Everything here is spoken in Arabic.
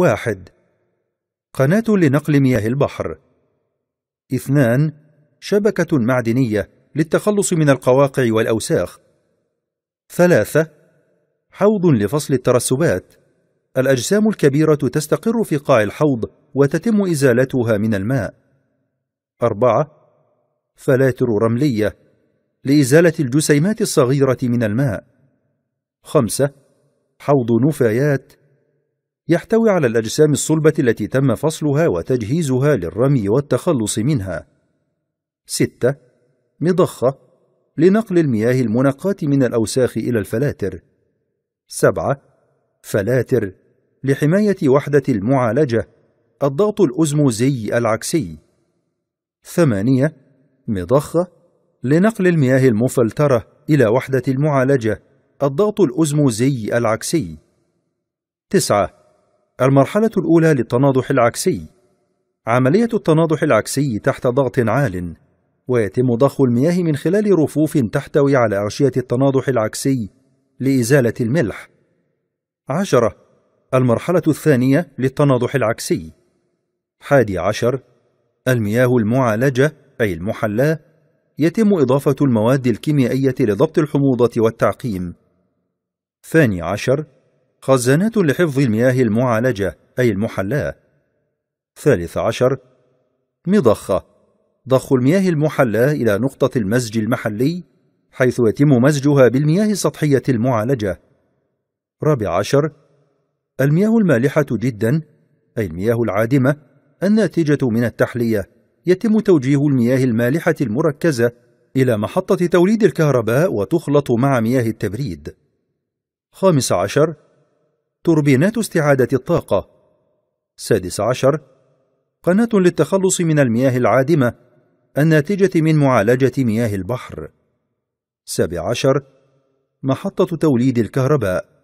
واحد قناة لنقل مياه البحر اثنان شبكة معدنية للتخلص من القواقع والأوساخ ثلاثة حوض لفصل الترسبات الأجسام الكبيرة تستقر في قاع الحوض وتتم إزالتها من الماء أربعة فلاتر رملية لإزالة الجسيمات الصغيرة من الماء خمسة حوض نفايات يحتوي على الأجسام الصلبة التي تم فصلها وتجهيزها للرمي والتخلص منها. 6. مضخة لنقل المياه المنقاة من الأوساخ إلى الفلاتر. 7. فلاتر لحماية وحدة المعالجة الضغط الأزموزي العكسي. 8. مضخة لنقل المياه المفلترة إلى وحدة المعالجة الضغط الأزموزي العكسي. 9. المرحلة الأولى للتناضح العكسي عملية التناضح العكسي تحت ضغط عال ويتم ضخ المياه من خلال رفوف تحتوي على أغشية التناضح العكسي لإزالة الملح. عشرة المرحلة الثانية للتناضح العكسي. حادي عشر المياه المعالجة أي المحلاة يتم إضافة المواد الكيميائية لضبط الحموضة والتعقيم. ثاني عشر خزانات لحفظ المياه المعالجة أي المحلاة ثالث عشر مضخة ضخ المياه المحلاة إلى نقطة المزج المحلي حيث يتم مزجها بالمياه السطحية المعالجة رابع عشر المياه المالحة جدا أي المياه العادمة الناتجة من التحلية يتم توجيه المياه المالحة المركزة إلى محطة توليد الكهرباء وتخلط مع مياه التبريد خامس عشر توربينات استعادة الطاقة سادس عشر قناة للتخلص من المياه العادمة الناتجة من معالجة مياه البحر سابع عشر محطة توليد الكهرباء